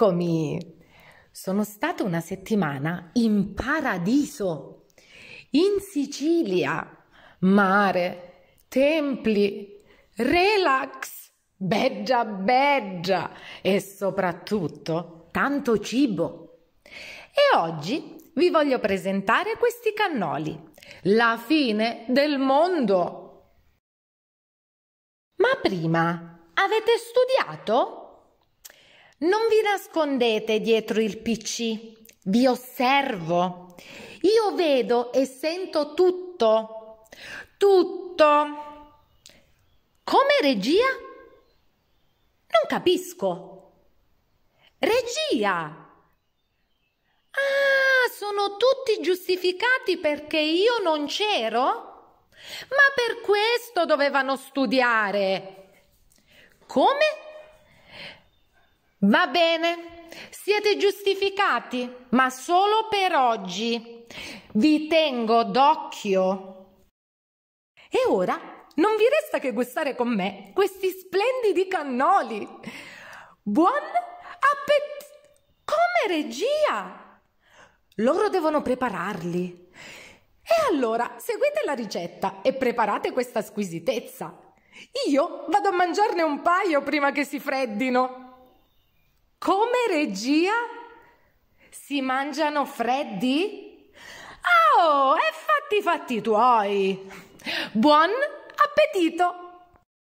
Eccomi! Sono stata una settimana in paradiso, in Sicilia, mare, templi, relax, beggia beggia e soprattutto tanto cibo. E oggi vi voglio presentare questi cannoli, la fine del mondo. Ma prima, avete studiato? Non vi nascondete dietro il PC, vi osservo. Io vedo e sento tutto, tutto. Come regia? Non capisco. Regia! Ah, sono tutti giustificati perché io non c'ero? Ma per questo dovevano studiare. Come? Va bene, siete giustificati, ma solo per oggi. Vi tengo d'occhio. E ora non vi resta che gustare con me questi splendidi cannoli. Buon appetito! Come regia! Loro devono prepararli. E allora seguite la ricetta e preparate questa squisitezza. Io vado a mangiarne un paio prima che si freddino. Come regia? Si mangiano freddi? Ah, oh, e fatti i fatti tuoi! Buon appetito!